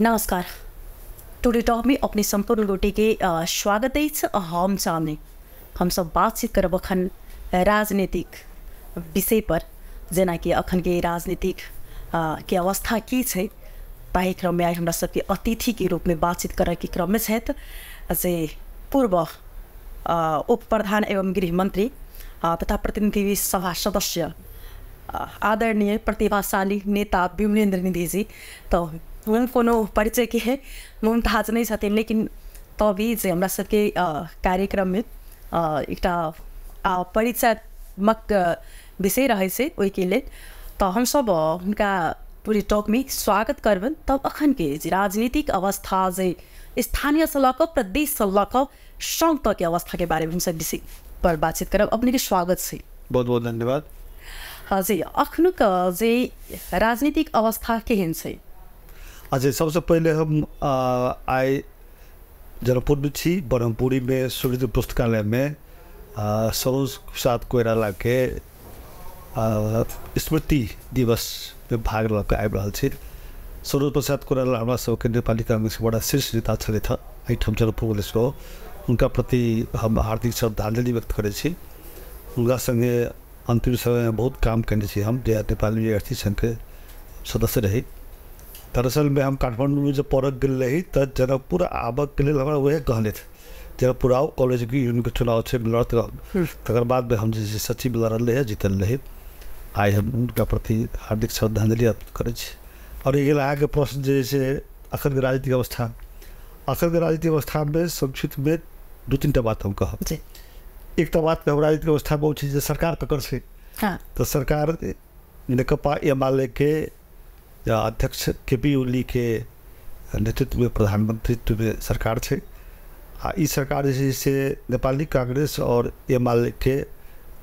नमस्कार today top में अपने संपूर्ण गोटे के स्वागत हम सामने हम सब बातचीत करब अखन राजनीतिक विषय पर जेना कि अखन के राजनीतिक के अवस्था की है ताहि क्रम में आज हमारा सबके अतिथि के रूप में बातचीत करय के क्रम में से पूर्व उप प्रधान एवं गृहमंत्री तथा प्रतिनिधि सभा सदस्य आदरणीय प्रतिभाशाली नेता विमलेन्द्र निधि जी तो कोनो परिचय के है मुन थाहा चाहिँ नै छ लेकिन तभी चाहिँ हमरा सबके कार्यक्रममे एकटा परिचयात्मक विषय रहै छै त लेल तऽ हमसब हुनका पूरी टॉकमे स्वागत करबनि तब अखनके जे राजनीतिक अवस्था जे स्थानीय लऽ प्रदेश प्रदेशसँ लऽ कऽ सङ्घ तकके अवस्थाके बारेमे हमसब विषयपर बातचीत करब स्वागत छै बहुत बहुत धन्यवाद जी अखनुक जे राजनीतिक अवस्था केहन छै अजय सबसे पहले हम आ, आए जनकपुर में छी ब्रह्मपुरी में सूर्य पुस्तकालय में uh, सरोज प्रसाद कोइराला के uh, स्मृति दिवस में भाग लग आबि रहल सरोज प्रसाद कोइराला हमारा सबके नेपाली कांग्रेस के बड़ा शीर्ष नेता छलथि एहिठाम जनकपुर कलेजको हुनका प्रति हम हार्दिक श्रद्धांजलि व्यक्त करे छी हुनका सङ्गे अन्तिम समयमे बहुत काम कयने छी हम जे नेपाली यूनिवर्सिटी सङ्घके सदस्य रही दरअसल में हम काठमांडू में जब पौरख गिल रही तब जनकपुर आबक के लिए लगा हुए गहने थे जनकपुर आओ कॉलेज की के चुनाव से लड़त हम्म। तकर बाद में हम जैसे सचिव लड़ल रहे जीतल रहे आई हम उनका प्रति हार्दिक श्रद्धांजलि अर्पित करे और ये एहि प्रश्न जैसे अखन के राजनीतिक अवस्था के राजनीतिक अवस्था में संक्षिप्त में दू तीन टा बात हम कह एक बात हम राजनीतिक अवस्था में सरकार ककर छै तो सरकार नेकपा एम एल ए के या अध्यक्ष पी ओली के नेतृत्व में प्रधानमंत्रित्व में सरकार छे आ सरकार से नेपाली कांग्रेस और आल के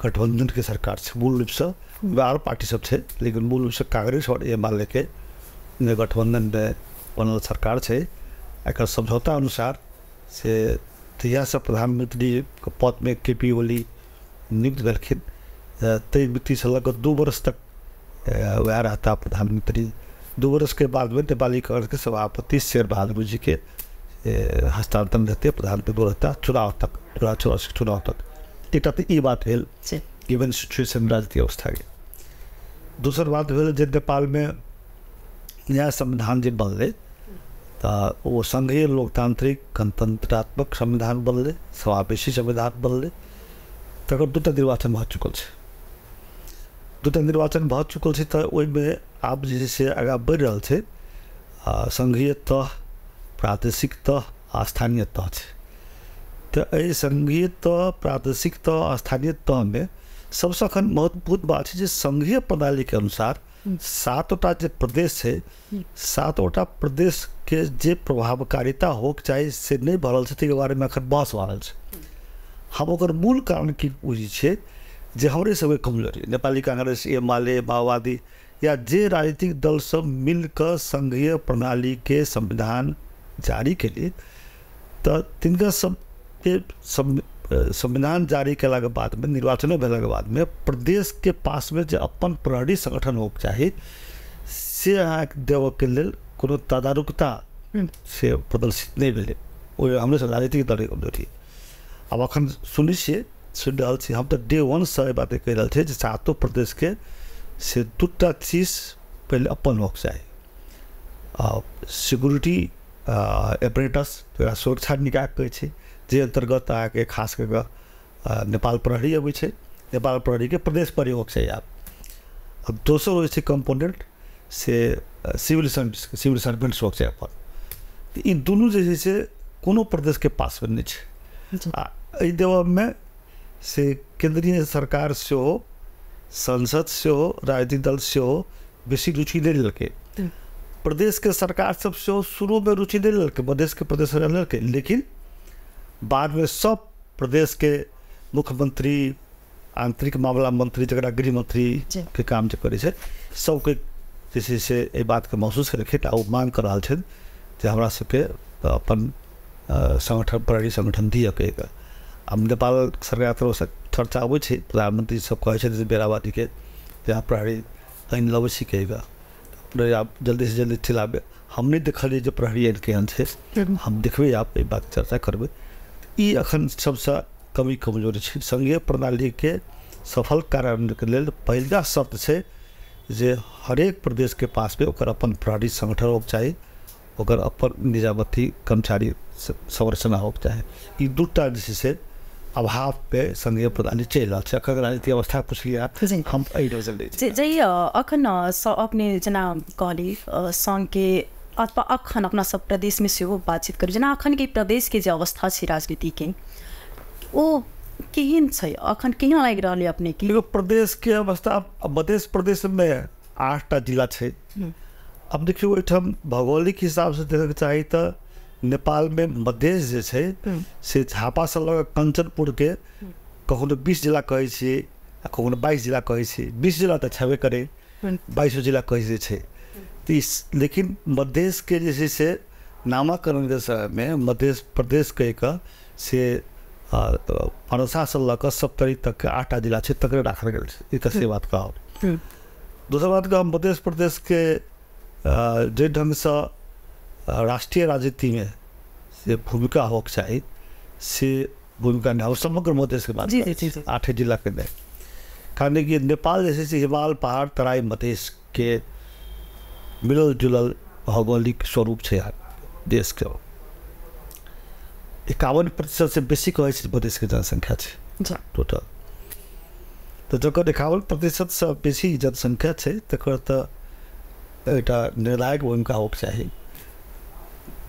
गठबंधन के सरकार से मूल रूप से हम्म। आर पार्टी सब छे लेकिन मूल रूप से कांग्रेस और एमाले के गठबंधन में बनल सरकार छे एक समझौता अनुसार से तहिया से प्रधानमंत्री के पद में के पी ओली नियुक्त भेलखिन ताहि मितिसँ लऽ कऽ दू वर्ष तक वह रहता प्रधानमंत्री दो वर्ष के बाद में नेपाली कांग्रेस के सभापति शेर बहादुर जी के हस्तांतरण रहते प्रधान पे रहता चुनाव तक दो चौरासी चुनाव तक एक तो ये बात है इवन सिचुएशन राजनीतिक अवस्था के दूसर बात भेल नेपाल में नया संविधान जो बनल तो वो संघीय लोकतांत्रिक गणतंत्रात्मक संविधान बनल समावेशी संविधान बनल तक दूटा निर्वाचन भ चुकल है दूटा निर्वाचन भ चुकल है तऽ आब जे छै से आगाँ बढ़ि रहल छै तह प्रादेशिक तह आ स्थानीय तह छै तऽ तह प्रादेशिक तह आ स्थानीय में सबसे अखन महत्वपूर्ण बात है संघीय प्रणाली के अनुसार सातवटा जो प्रदेश है छै प्रदेश के जे प्रभावकारिता हो चाही से नहीं भरल रहल छै ताहिके बहस भऽ हम मूल कारण की बुझे जे हाम्रै कमजोरी नेपाली कांग्रेस एमाले माओवादी या जे राजनीतिक दल सब मिलकर संघीय प्रणाली के संविधान जारी लिए तो तिनका सबके संविधान जारी के बाद में प्रदेश के पास में जो अपन प्रहरी संगठन हो चाहिए से देव के लिए कोनो तदारुकता से प्रदर्शित नहीं हमने राजनीतिक दल के कमजोरी आब अखन सुनिश्चित से रहल हम तो डे वन से बात कह रहा थे सातों प्रदेश के से दूटा चीज पहले अपन होक चाहिए सिक्योरिटी एपरेटस जकरा सुरक्षा निकाय कहे छै जे अन्तर्गत अहाँके खास कर नेपाल प्रहरी अब नेपाल प्रहरी के प्रदेश प्रयोग छै आब दोसर होइ कम्पोनेंट से civil service civil servants work छै अपन इन दुनू जे छै से कोनो प्रदेशके पासमे नहि छै अच्छा। आ एहि में से केंद्रीय सरकार से संसद से राजनीतिक दल से बेसी रुचि नहि हम्म। प्रदेश के सरकार सब शुरू में रुचि नहि लेलकै के प्रदेश नहि लेलकै लेकिन में सब के मुख्यमंत्री आंतरिक मामला मंत्री जगह गृह मंत्री के काम जो करे सबके जैसे से ये बात के महसूस करके आ मांग कर रहा हमरा सबके अपन संगठन प्रणाली संगठन दिए के नेपाल सरकार तरफ से चर्चा अब प्रधानमंत्री सब कहे बेराबादी के यहाँ आब प्रहरी आनि लेबै सीखैके आप जल्दी से जल्दी ठिलाबै हम नहीं देखल प्रहरी आन केहन छै हम देखे आप ये बात चर्चा करब ई सबसे कमी कमी है संघीय प्रणाली के सफल कार्यान्वयनके लेल पहिलुका शर्त है जे हरेक पास में और अपन प्रहरी संगठन होके चाहिए और अपन निजामती कर्मचारी संरचना होक चाहिए दूटा जैसे से अभाव पे संघीय प्रधान चलि रहल छै एकर अवस्था जै हम एहि अखन अपने जना कहली सङ्घके अथवा अखन अपना सब प्रदेशमे सेहो बातचित करू जेना अखनके प्रदेशके जे अवस्था छै राजनीतिके ओ केहन छै अखन केहन लागि रहल अइ अपने देखियौ प्रदेशके अवस्था मधेश प्रदेशमे आठटा जिला छै अब देखियौ ओहिठाम भौगोलिक हिसाबसँ देखऽके चाही तऽ नेपाल में मध्य जे छै हम्म। से लगे कंचनपुर के हम्म। कहूँ तो बीस जिला कहे छियै आ बाईस जिला कहे बीस जिला तो छबे करे हम्म। बाईसों जिला कहे जे छै तऽ लेकिन के जे छै से नामाकरण जे में मध्य प्रदेश कह कऽ से अनसासँ से लगे सप्तरी के आठ जिला छै तक राखल गए एक से बात कह दूसरा बात कहब मध्य जे ढंग से राष्ट्रीय राजनीति में से भूमिका होक चाहिए से भूमिका नहीं और समग्र मधेस के बात आठ जिला के अंदर कहने की नेपाल जैसे से हिमाल पहाड़ तराई मधेश के मिलल जुलल भौगोलिक स्वरूप है देश के इक्यावन प्रतिशत से बेसी कहै मधेश के जनसंख्या है टोटल तो जो इक्यावन प्रतिशत से बेसी जनसंख्या है तक तो एक निर्णायक भूमिका होक चाहिए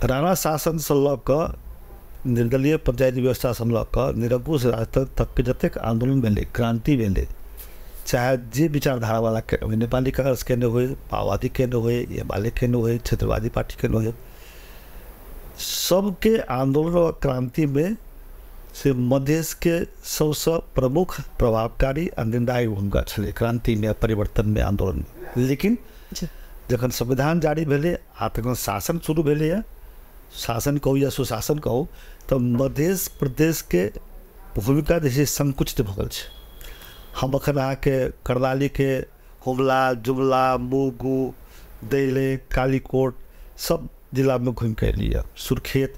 राणा शासन से लऽ निर्दलीय पंचायत व्यवस्था से लऽ कऽ निरंकुश राजतंत्र के जतक आंदोलन भेलै क्रांति भेलै चाहे जे वाला नेपाली कांग्रेस केने होइ माओवादी के होइ या एल ए केने क्षेत्रवादी पार्टी के नए सबके आंदोलन और क्रांति में से मधेश के सबसे प्रमुख प्रभावकारी आ निर्णायक भूमिका छे क्रांति में परिवर्तन में आंदोलन में लेकिन जखन संविधान जारी भेलै आ तखन शासन शुरू भेलैए शासन कहो या सुशासन कहो तो मध्य प्रदेश के भूमिका जैसे संकुचित भगल हम अखन छै के एखन के हुमला जुमला मुगु दैले कालीकोट सब में घूम के लिए सुरखेत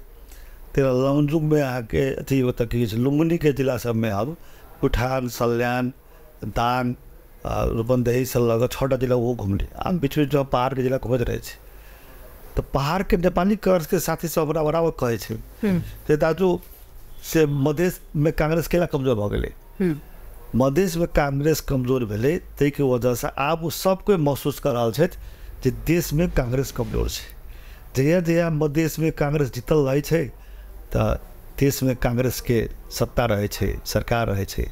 में लमजुगमे के अथी ओतऽ की लुंगनी के जिला जिला में हम उठान सल्याण दान रूपन्देही सब लऽ कऽ जिला वो जिला ओहो घुमली बीच बीच पहाड़ के जिला घूमते रहे तो पहाड़ के नेपाली कांग्रेस के साथी सब बड़ा बराबर कहै छै हम्म। से दाजू से मधेशमे काङ्ग्रेस कहिला कमजोर भऽ गेलै हम्म। में कांग्रेस कमजोर भेलै ते के वजह से सब कोइ महसूस कऽ रहल छथि देश में कांग्रेस कमजोर है छै जहिया जहिया में कांग्रेस जीतल रहै देश में कांग्रेस के सत्ता रहै छै सरकार रहे छै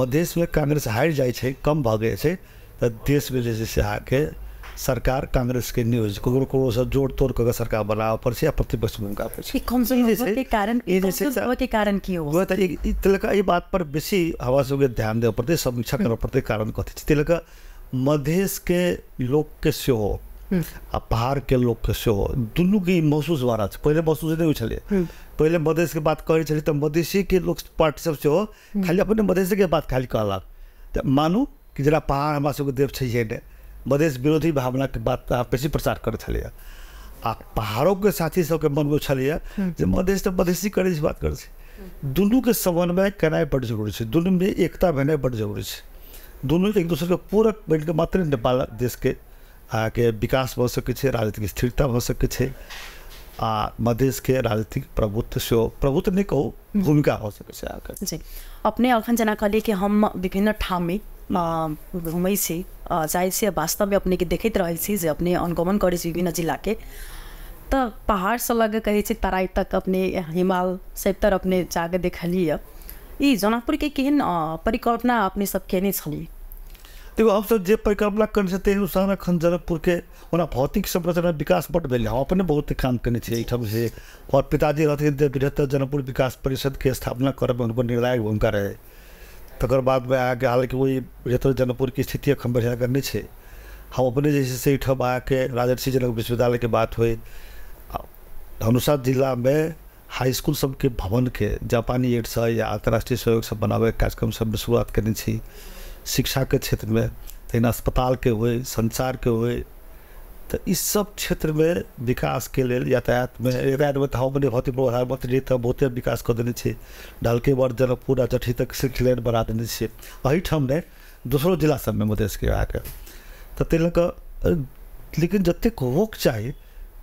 मधेशमे काङ्ग्रेस हारि जाइ छै कम भऽ गेल छै तऽ देशमे जे छै से सरकार कांग्रेस के न्यूज को जोड तोड कऽ सरकार बनाबऽ या प्रतिपक्ष भूमिका तो तिलका एहि बातपर बेसी हवा सबके ध्यान देबऽ पड़तै समीक्षा करऽ पड़तै कारण कथी छै तिलका मधेशके लोकके सेहो हम्म। आ पहाड़के लोकके सेहो दुनूके ई महसूस भऽ रहल छै महसूस नहीं हो छलै हम्म। पहिले मधेशके बात कहै छलै तऽ तो मधेशीके लोक पार्टीसभ सेहो हम्म। खाली अपने मधेशीके बात खाली कहलक तो मानू कि जरा पहाड़ हमरा देव छैहे नहि मधेश विरोधी भावना के बात अहाँ प्रचार कर छलियै आ पहाड़ोके साथी सबके मन में छे मधेश तऽ मधेसी करैसँ बात कर छै के समन्वय केनाइ बड़ जरूरी है छै में एकता भेनाइ बड़ जरूरी है दुनू एक दोसरके पूरक बनि कऽ मात्रे के देशके अहाँके विकास भऽ सकै राजनीतिक स्थिरता भ सकै छै आ मधेशके राजनीतिक प्रभुत्व से प्रभुत्व नहीं कहू हम्म। भूमिका भऽ सकैत जी अपने अखन जना कहलियै कि हम विभिन्न ठाम हुमैसी जाहिर वास्तव में अपने के देखैत रहल अपने अनुगमन करे छी विभिन्न जिलाके तऽ पहाड़सँ से लगे छै तराइ तक अपने हिमाल तर अपने जाके देखलिए ई जनकपुरके केहन परिकल्पना अपने सब केने छलिए देखो हमसभ जे परिकल्पना कयने छथिन उषान जनकपुर के ओना भौतिक संरचना विकास बट भेल हम अपने बहुत काम कयने से एहिठामसँ आओर पिताजी रहथिन जे बृहत्तर जनकपुर विकास परिषदके स्थापना करयमे हुनकर निर्णायक भूमिका रहे तकर बादमे अहाँके वही ओहि जनकपुर की स्थिति अखन बढ़िया करने से हम अपने जैसे छै से एहिठाम अहाँके राजर्षि जनक के बात हुई धनुषा में हाई स्कूल सबके के जापानी से या अंतर्राष्ट्रीय सहयोग से बनाबे कार्यक्रम सब शुरुआत शिक्षा क्षेत्र में शिक्षाके अस्पताल के हुए संचार के हुए तो इस सब क्षेत्र में विकास के लिए यातायात यातायात में में यातायातमे यातायातमे बहुत ही प्रधानमंत्री प्रधानमन्त्री बहुत ही विकास कर देने ढलके ढालकेवर जनकपुर आ जठी तक सिक्स लेन बना देने छियै एहिठाम ने दोसरो जिला सभमे मधेशके अहाँके तऽ ताहि लऽ कऽ लेकिन जतेक होक चाही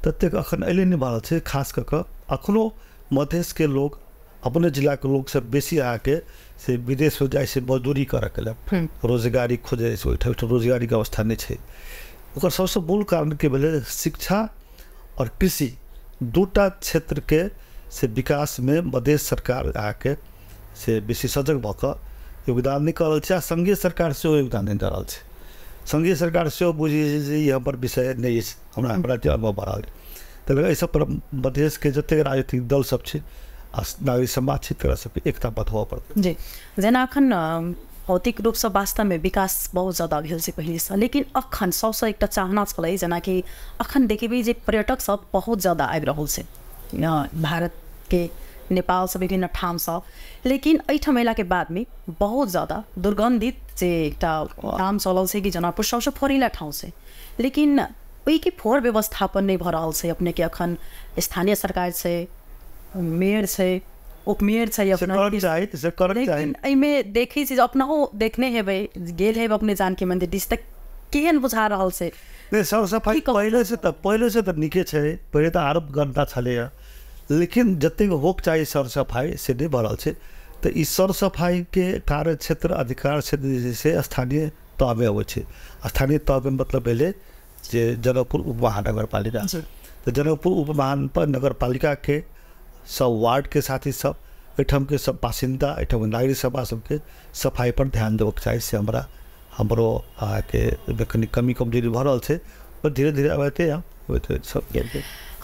ततेक एखन अयले नहि भऽ रहल छै खास कऽ कऽ एखनहु के लोग अपने जिला के लोग लोकसँ बेसी अहाँके से विदेश हो जाइ छै मजदूरी के लेल हम्म। रोजगारी खोजै छै रोजगारी रोजगारीके अवस्था नहीं छै ओकर सबसे मूल कारणके भेलै शिक्षा और कृषि दूटा क्षेत्र के से विकास में मधेश सरकार आके से बेसी सजग भोगदान कऽ योगदान नहि आ सङ्घीय सरकार से योगदान नहि दऽ रहल छै सरकार से बुझे छै विषय नहीं अछि हमरा हम्म। हमरा अनुभव भऽ रहल अछि ताहि लऽ एहि सभपर मधेशके राजनीतिक दलसभ छै नागरिक समाज छै तकरा एकता बतबऽ पड़तै जी जेना एखन भौतिक रूप वास्तवमा वास्तव विकास बहुत ज़्यादा भेल छै पहिलेसँ लेकिन अखन सबसँ एकटा चाहना छलै जेनाकि अखन देखेबै जे पर्यटक सब बहुत ज़्यादा आबि रहल छै भारतके नेपालसँ विभिन्न ठामसँ लेकिन एहिठाम अयलाके बादमे बहुत ज्यादा दुर्गन्धित जे एकटा काम चलल छै कि जनकपुर सबसँ फरिला ठाउँ छै लेकिन ओहिके फोर व्यवस्थापन नहि भऽ रहल छै अपनेके अखन स्थानीय सरकार छै मेयर छै उपमेयर meer अपना कॉर्ड जाहिद से देखै छी अपना हो हेबै गेल हेबै अपने जान के मन्दिर दिस तक केहन बुझा रहल छै सफाई पहिले से त पहिले से त निके छै पहिले त आरोप गन्दा छलै लेकिन जतेक होक चाही सर सफाई से नै भरल छै त ई सर सफाई के कार्य क्षेत्र अधिकार क्षेत्र जे छै स्थानीय तह में अबै छै स्थानीय तह में मतलब भेलै जे जनकपुर उप महानगरपालिका तऽ जनकपुर उप महानगर नगरपालिका के सब वार्ड के साथ ही सब एठम के सब बासिंदा एठम नागरिक सभा सबके सफाई पर ध्यान देवक चाहिए से हमारा हमारो के कनी कमी कमजोरी भर रहा है पर धीरे धीरे अब थे सब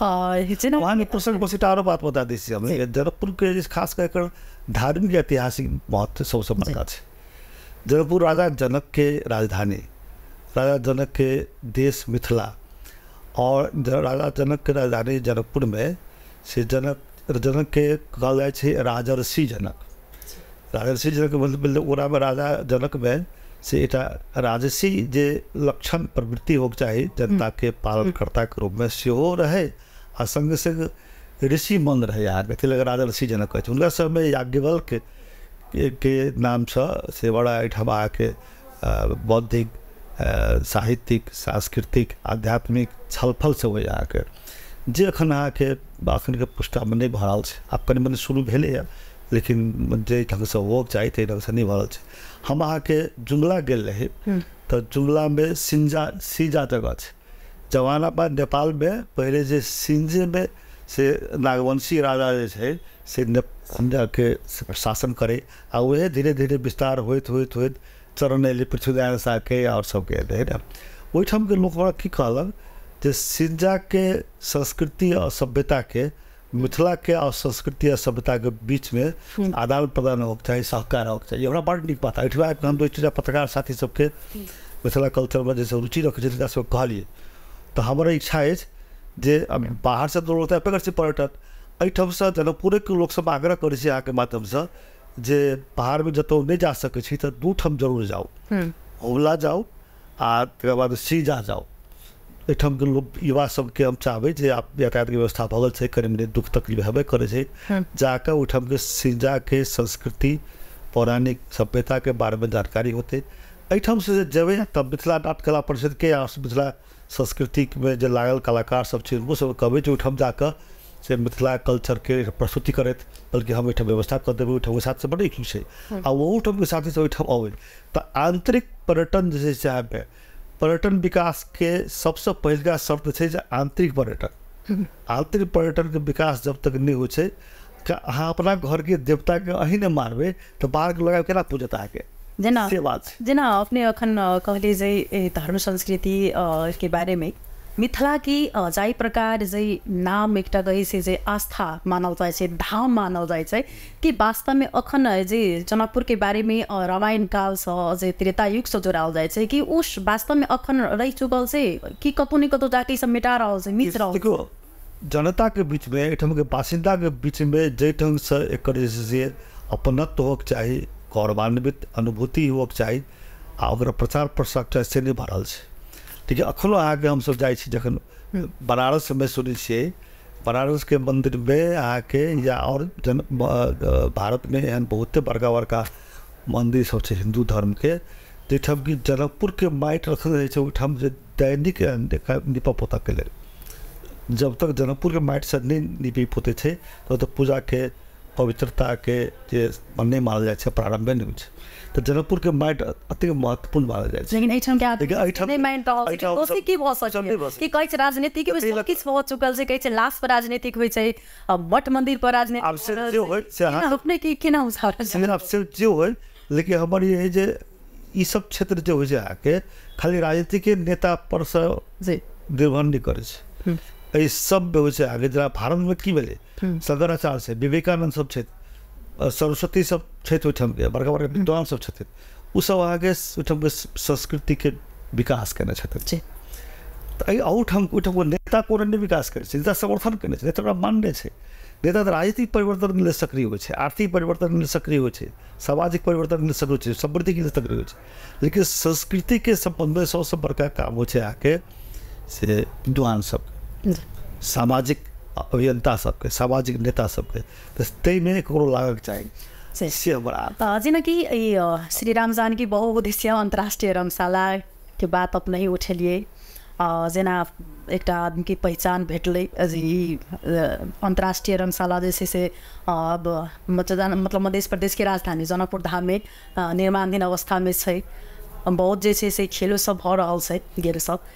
वहाँ प्रसंग बसित आरो बात बता दीजिए हमें जनकपुर के खास कर धार्मिक ऐतिहासिक महत्व सबसे बड़ा है जनकपुर राजा जनक के राजधानी राजा जनक के देश मिथिला और राजा जनक के राजधानी जनकपुर में से जनक जनक के कहल जाइ छै राजर्षि जनक राजर्षि जनक मतलब, मतलब में राजा में से एक राजसी जे लक्षण प्रवृत्ति होक हम्म। पालनकर्ता के रूप में से रहे आ संग संग ऋषि मन रहै अहाँके लगे राजा राजर्षि जनक कहते हैं सब में याज्ञवल्क के नाम से बड़ा आ के बौद्धिक साहित्यिक सांस्कृतिक आध्यात्मिक छलफल सब यहाँ के जे एखन अहाँके एखनके प्रस्तावमे नहीं भऽ रहल छै आब कनि मनि शुरू भेलैए लेकिन से ढङ्गसँ चाहिए ते ढंग से नहीं भऽ रहल छै हम अहाँके जुमला गेल रही जुमला में सिंजा सीजा जगह जमाना जमाना बाद में पहले जे में से नागवंशी राजा जे है से के शासन करे आ वह धीरे धीरे विस्तार होत होत होत चरण अयलै पृथ्वीनारायण शाह के और सबके वहीठाम के लोग की कहलक जे के संस्कृति और के सभ्यताके के और संस्कृति और के बीच में हम्म। आदान प्रदान होके चाही सहकार होके चाही हमरा बड़ नीक बात एहिठाम आबि कऽ हम पत्रकार साथी सभके हम्म। मिथिला कल्चरमे जे सब रुचि रखै छथिन सभके कहलियै तऽ तो हमर इच्छा है जे बाहरसँ तऽ लोक अपेक्षा छै पर्यटक एहिठामसँ लोग लोकसभ आग्रह करै छै अहाँके माध्यमसँ जे बाहरमे जतौ नहि जा सकै छी तऽ दू ठाम जरूर जाऊ ओला हम्म। जाऊ आ तक बाद सीजा जाऊ एहिठाम लोग युवा सबके हम चाहबे जे यातायात के व्यवस्था भगल गेल छै कनि मनि तकलीफ हेबे करे छै हाँ। के सिंजा के संस्कृति पौराणिक के बारे में जानकारी होते एहिठामसँ से जेबे तब मिथिला नाट कला के आस मिथिला संस्कृति में जे लागल कलाकार सब छै ओ सब कहबे जे ओहिठाम जाकऽ से मिथिला के प्रस्तुति करैत बल्कि हम ओहिठाम व्यवस्था कर देबे ओहिठाम साथ से बड़ इच्छुक छै हाँ। आ के साथी सब ओहिठाम अबै तऽ आंतरिक पर्यटन जे छै से पर्यटन विकासके सभसँ पहिलुका शब्द छै जे आंतरिक पर्यटन हम्म। आन्तरिक पर्यटनके विकास जब तक नहि होइ छै अहाँ अपना घरके देवताके अहीँ तो मानबै तऽ बाहरके लगाए केना पूजत अहाँके जेना से बात जेना अपने अखन कहलियै जे धर्म संस्कृति के बारे में मिथिलाकी जाइ प्रकार चाहिँ नाम एकटा गएसे जे आस्था मानल जाइ छै धाम मानल जाइ छै कि वास्तवमे अखन जे जनकपुरके बारेमे रामायण कालसँ अझै त्रेतायुगसँ जोड़ाओल जाइ छै कि उस वास्तवमे अखन रहि चुकल छै कि कतहु ने कतहु जातिसँ मेटा रहल छै मिच रहल जनताके बीचमे एहिठामके बासिन्दाके बीचमे जाहि ढङ्गसँ एकर जे से अपनत्व होक चाही गौरवान्वित अनुभूति होक चाही आ ओकरा प्रचार प्रसार से नहि भऽ रहल छै देखिए अहाँ के हम सब जाए जखन बनारस बनारस के मंदिर में अहाँ के या और जन भारत में एहन बहुते बड़का बड़का है हिंदू धर्म के जैठम कि के माटि रखल रहै छै ओहिठाम जे दैनिक निपा के लिए जब तक जनकपुर के माटि से निपी पोतै छै तब तक पूजा के पवित्रता के मन नहीं मानल जाए प्रारंभे नहीं त जनकपुर के माइंड महत्त्वपूर्ण महत्वपूर्ण जान्छ राजनीति राजनीतिक छै मठ मंदिर लेकिन हमर ये जे ई सब क्षेत्र जे हो आके खाली राजनीति नेता पर से जी नहीं करे छै सब आगे जेना भारत में की भेलै सदराचार से विवेकानंद सब क्षेत्र सरस्वती सब क्षेत्र के बड़का बड़का विद्वान सब छथिन ओसभ के संस्कृति के विकास कने छथिन तऽ को नेता को विकास करे नेता समर्थन कने नेता मानने छै नेता तो राजनीतिक के लिए सक्रिय होते छै आर्थिक के लिए सक्रिय होते छै सामाजिक के लिए सक्रिय होइ समृद्धि के लिए सक्रिय होइ छै लेकिन संबंध में सबसे बड़का काम हो छै से विद्वान सब सामाजिक अभियन्ता सबके सामाजिक नेता सभके तैमे ककरो लागक चाही से जेनाकि ई श्री राम जानकी बहुउद्देश्य अन्तर्राष्ट्रिय रङ्गशालाके बात अपने उठेलियै जेना एकटा आदमीके पहिचान भेटलै ई अन्तर्राष्ट्रिय रङ्गशाला जे छै से अब मतलब मध्य प्रदेशके राजधानी जनकपुर धाममे निर्माणधीन अवस्थामे छै बहुत जे छै से खेलो सब भऽ रहल छै गेल सब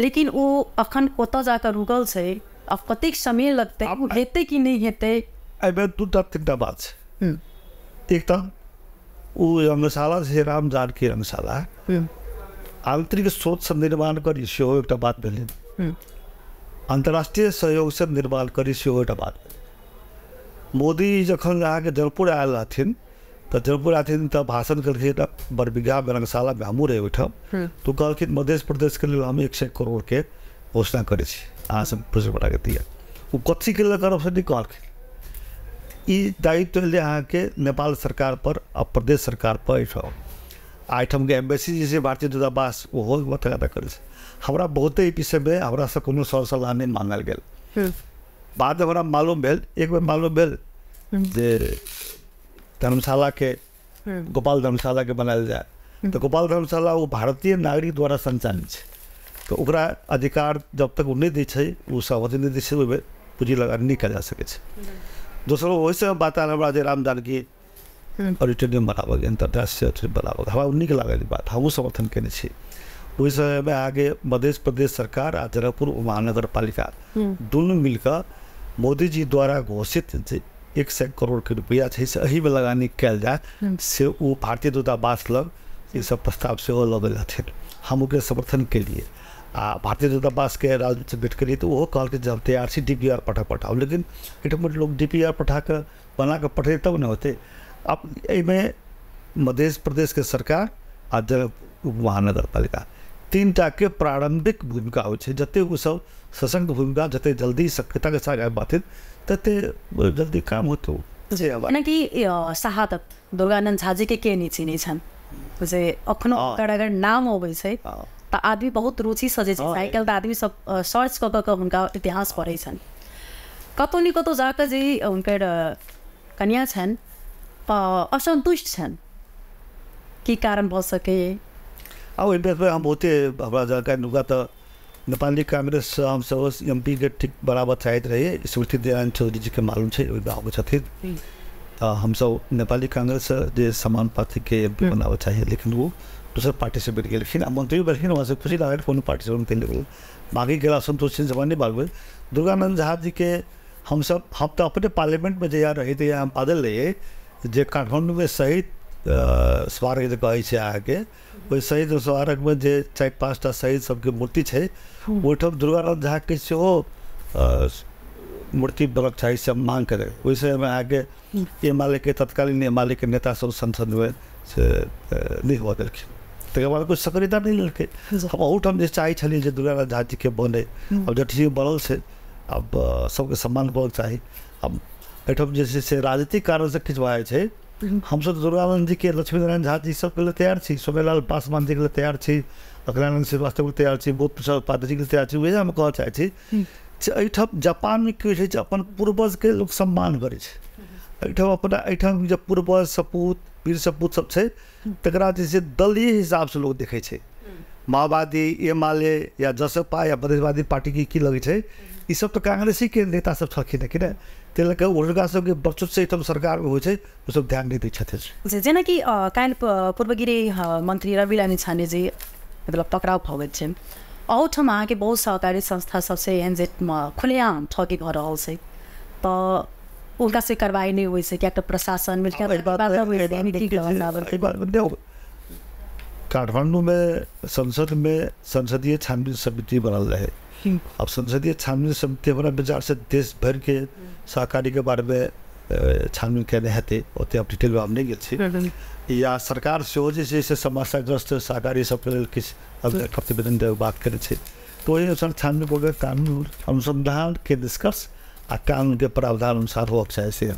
लेकिन ओ अखन ओतऽ जाकऽ रुकल छै Of कतेक समय लगते आब हेतै कि नहि हेतै एहिमे दू टा तीन टा बात हम्म। एक तऽ ओ रंगशाला छै राम जानकी रङ्गशाला हम्म। आन्तरिक सोचसँ निर्माण करी सेहो एकटा बात हम्म। अंतर्राष्ट्रीय सहयोग से निर्माण करी सेहो एकटा बात मोदी जखन अहाँके जनकपुर आयल रहथिन तऽ जनकपुर आथिन तऽ भाषण केलखिन बरबिघामे रङ्गशालामे हमहूँ रही ओहिठाम तऽ कहलखिन मध्य प्रदेशके लेल हम एक सौ करोड़ के घोषणा करे छी ආසම් ප්‍රසකට ගතිය. කොත්සි किला कर औषधि कौन ये दायित्व तो ले यहाँ के नेपाल सरकार पर और प्रदेश सरकार पर ऐसा हो आइटम के एम्बेसी जैसे भारतीय दूतावास वो हो वो तक तो कर हमारा बहुत ही पीछे में हमारा से कोनो सर सलाह नहीं मानल गया हम्म। बाद हमारा मालूम भेल एक बार मालूम भेल हम्म। धर्मशाला के हम्म। गोपाल धर्मशाला के बनाया जाए तो गोपाल धर्मशाला वो भारतीय नागरिक द्वारा संचालित है तो अधिकार जब तक वो नहीं दै छै ओ सहमति नहीं दै छै ओहिमे पूँजी लगा नहि कयल जा सकै छै दोसरो बात आयल हमरा जे राम जानकी ऑडिटोरियम बनाबयके इन्टरनेशनल बनाबयके हमरा ओ नीक लागल बात हमू समर्थन कयने छी ओहि आगे मध्य प्रदेश सरकार आ जनकपुर महानगर पालिका हम्म। दुनू मिलकर मोदी जी द्वारा घोषित जे एक सए करोड़के रुपैआ छै से एहीमे लगानी कयल जाए से ओ भारतीय दूतावास लग ईसभ प्रस्ताव से लगे गेल हम ओकरे समर्थन केलियै भारतीय जनता पास के राजनीति से बैठ करिए तो वो कल के जमते R C D P R पठा पठाओ लेकिन इट मोटे लोग डी पी आर पठा कर बना कर पठे तब न होते अब में मध्य प्रदेश के सरकार आ महानगर पालिका तीन टा के प्रारंभिक भूमिका हो जत वो सब सशक्त भूमिका जत जल्दी सक्रियता के साथ बातचीत तते जल्दी काम होते हो किनकि शहादत दुर्गानन्द झाजीकै के निचिने छन् अखनो काडागाड हाँ। नाम अब तऽ आदमी बहुत रुचि जे छै साइकिल तऽ सब सर्च कऽ कऽ हुनका इतिहास पढ़ै छनि कतहु ने कतहु जाकऽ जे हुनकर कन्या छन् असन्तुष्ट छन् की कारण भऽ सकैए आ ओहि बहुते हमरा जानकारी हुआ तऽ नेपाली काङ्ग्रेस हमसभ एम पी के ठीक बराबर चाहैत रहियै स्मृति दयारायण चौधरीजीके मालूम छै ओहि आबै छथिन तऽ हमसभ नेपाली काङ्ग्रेस जे समान पार्थीके एमपी पी बनाबऽ चाही लेकिन ओ to तो सर पार्टिसिपेट केले शिन मंत्री बरं शिन खुशी लागेल फोन पार्टिसिपेट तेले बाकी मागे गेला असून तो शिन बागवे दुर्गानंद झा जी के हम सब हम तो अपने पार्लियामेंट में जे रहे थे हम बादल रहिए जे काठमांडू में शहीद स्मारक जो कहै छै अहाँके ओहि शहीद में जे चार पाँच टा शहीद सबके मूर्ति छै ओहिठाम हम्म। दुर्गानंद झाके सेहो मूर्ति बनक चाहे से मांग करे वैसे अहाँके एम एल ए के तत्कालीन एम एल ए के नेता सब संसद में से नहीं हुआ दिल्ली तक बाद कोइ सक्रियता नहीं लेलकै हम ओहुठाम जे चाहै दुर्गा झा के बनै हम्म। अब जटी बनल से अब सबके सम्मान करऽके चाही आब एहिठाम जे कारण से राजनीतिक कारणसँ है हम सब छै हम्म। हमसभ दुर्गानन्द जीके लक्ष्मीनारायण झा जी सबके लिए तैयार छी सोमेलाल पासवान जी के लिए तैयार छी अखिलानन्द श्रीवास्तव के तैयार छी बोध प्रसाद उपाध्याय जीके लिए तैयार छी उएह हम कहऽ चाहै छी हम्म। जे एहिठाम जापानमे की होइ छै जे अपन पूर्वजके सम्मान करे अठम अपना अठम जे पूर्वज सपूत पीर सपूत सब छै तकरा जे छै दलीय हिसाबसँ लोक देखै छै माओवादी एमाले या जसपा या प्रदेशवादी पार्टीके की लगै छै ई सब तऽ काङ्ग्रेसीके सब छलखिन कि नहि ताहि लऽ कऽ हुनका सबके वर्चस्व एकदम सरकारमे होइ छै सब ध्यान नहि दै छथिन जेनाकि काल्हि पूर्वगिरी मन्त्री रवि रानी जी मतलब पकड़ाव भऽ गेल छै अहूठाम अहाँके बहुत सहकारी संस्था एहन जे खुलेआम ठगी भऽ रहल छै तऽ उनखां से कार्रवाई नहीं हुई सकी तो प्रशासन मिलकर हाँ, काठमांडू में संसद में संसदीय छानबीन समिति बनल रहे हम्म। अब संसदीय छानबीन समिति अपना विचार से देश भर के सहकारी के बारे में छानबीन केने हेतै ओते अब डिटेल हम नहीं गेल छी हम्म, हम्म। या सरकार से जे छै से समस्याग्रस्त सहकारी सब लेल किछु अभिलेख प्रतिवेदन देबाक बात करे छै तो ओहि अनुसार छानबीन बोर्डक कानून अनुसंधान के निष्कर्ष a कानूनके प्रावधान अनुसार हो छै से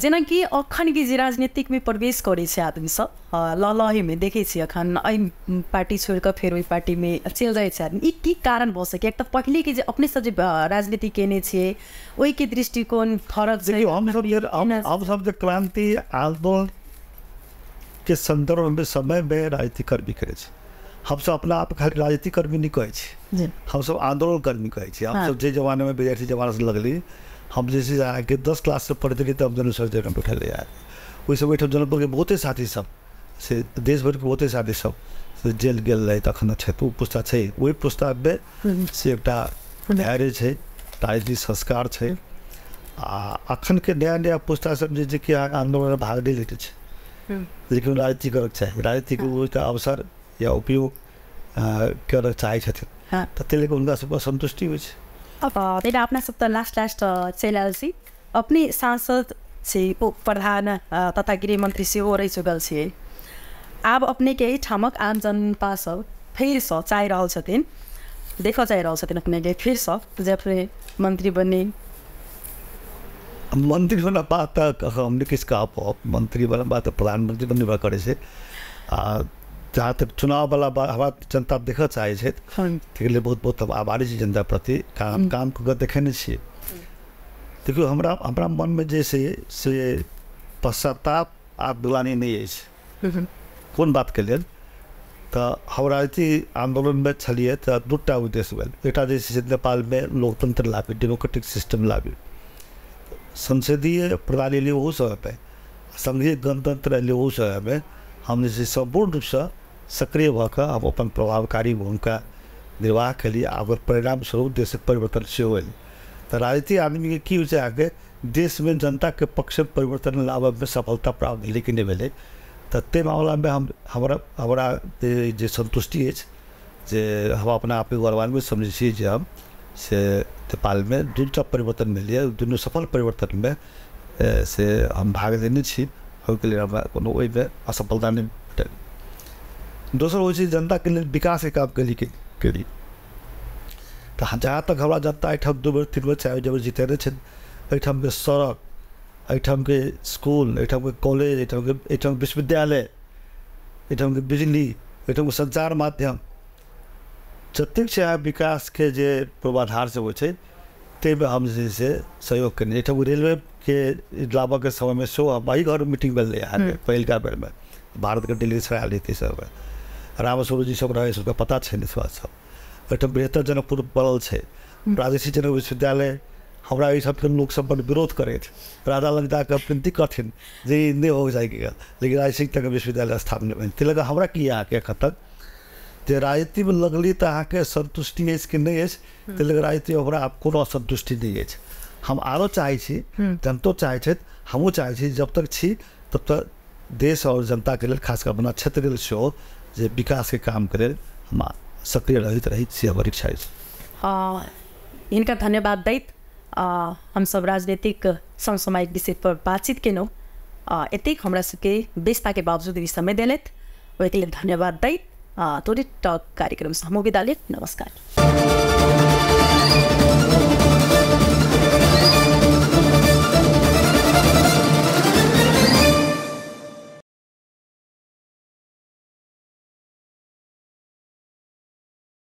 जेनाकि अखन की जे राजनीतिकमे प्रवेश करै छै ल लहलहेमे देखै छियै अखन एहि पार्टी छोड़ि कऽ फेर ओहि पार्टीमे चलि जाइ छै आदमी की कारण भऽ सकै एक तऽ पहिलेके जे अपनेसँ जे राजनीति केने छियै के दृष्टिकोण फरक सब जे क्रान्ति आंदोलनके सन्दर्भमे समयमे राजनीति करबी करै छै हम सब अपना आप खाली राजनीतिक कर्मी नहीं कहे हम सब आंदोलन कर्मी कहे हम सब हाँ। जे में विद्यार्थी जमाना से लगली हम जैसे छै अहाँके दस से पढ़ते रही तब हम जनरल सर्जरी मे बैठल वही ओहि समय ओहिठाम जनरलपुरके बहुते साथीसभ से देश के बहुते साथीसभ से जेल गेल रहे एखन छथि ओ पुस्तक छै ओहि से एकटा धैर्य छै राजनीतिक संस्कार छै हम्म। आ के नया नया पुस्तक जे छै कि आंदोलन भाग नहीं लेते छै हम्म। लेकिन राजनीति करके चाहिए राजनीतिक हाँ। के अवसर या उपयोग करना चाहिए छथिन तो उनका सबका सन्तुष्टि हुन्छ अब तेरा अपना सब लास्ट लास्ट चैनल से सांसद से उप प्रधान तथा गृह मंत्री से हो रही अब अपने के ठामक आम जनता सब फेरि छ चाह रहा छथिन देख चाह रहा छथिन अपने फेरि छ जे जब मन्त्री बन्ने मन्त्री बना बात हमने किसका आप मंत्री बना बात त प्रधानमन्त्री बात भएको रहेछ जहाँ तक चुनाववला हवा जनता देखय चाहै छथि हाँ। ताहिके लेल बहुत बहुत आभारी जनता प्रति हम्म। काम काम कऽ कऽ देखेने छियै देखियौ हमरा हमरा मनमे जे छै से पश्चाताप आ दुलानी है हम्म। कौन बात के लिए तो हवरायती आन्दोलनमे छलियै तऽ दू दूटा उद्देश्य भेल एकटा जे छै से नेपालमे लाबी डेमोक्रेटिक सिस्टम लाबी संसदीय प्रणाली लिए ओहू समयमे संघीय गणतंत्र लिए ओहू समयमे हम जे छै रूप से सक्रिय भएकऽ अब अपन प्रभावकारी भूमिका निर्वाह केली आ ओकर परिणामस्वरूप देशक परिवर्तन तो से अयलै तऽ राजनीति आदमीके की देश में जनता के पक्ष में परिवर्तन में सफलता प्राप्त भेलै कि भले तो ते मामला में हम हमारा हमारा जो संतुष्टि जे हम अपना आपके गौरवान्वित समझे छी हम से नेपाल में दूटा परिवर्तन भेलैए दुनू सफल परिवर्तन में से हम भाग लेने छी ओहिके लेल हमरा असफलता नहीं दोसर होइ छै के लेल के काम के करी तऽ जहाँ तक हमरा जनता एहिठाम दू बेर तीन बेर चारि बेर जितेने छथि के सड़क के स्कूल के कॉलेज एहिठामके एहिठाम विश्वविद्यालय के बिजली के संचार माध्यम जतेक छै विकास के जे पूर्वाधार सब होइ छै ताहिमे हम जे से सहयोग कयने एहिठाम रेलवेके लाबऽके समयमे सेहो हम एहि घर मीटिंग भेलै अहाँके हम्म। पहिलुका बेरमे भारतके दिल्ली सराहनीति सभमे રામસ્વરૂપજી સમરાય સરકાર પતા છે નિસ્વાસ સાહેબ એટલે બૃહત્તર જનકપુર बनल છે प्रादेशिक जन विश्वविद्यालय हमारा ये सबके लोग सब पर विरोध करे थे राधा लगता कठिन कठिन जे नहीं हो जाएगा लेकिन राजनीतिक तक विश्वविद्यालय स्थापना ते तिलक हमारा किया के खतक जे राजनीति में लगली तो अहाँके संतुष्टि अछि कि नहीं अछि हम्म। तिलक राजनीति हमारा कोनो असंतुष्टि नहीं अछि हम आरो चाहे छी हम्म। जनतो चाहे छथि चाहे जब तक छी तब तक देश और जनता के लिए खासकर अपना क्षेत्र के लिए सेहो जे विकासके काम करे सक्रिय रहैत रहैत से हमर इच्छा अछि हिनका धन्यवाद दैत हमसभ राजनीतिक समसामयिक विषयपर बातचीत केलहुँ एतेक हमरा सबके व्यस्तताके बावजूद भी समय देलथि ओहिके लेल धन्यवाद दैत थोड़े टक कार्यक्रमसँ हमहूँ विदा लेत नमस्कार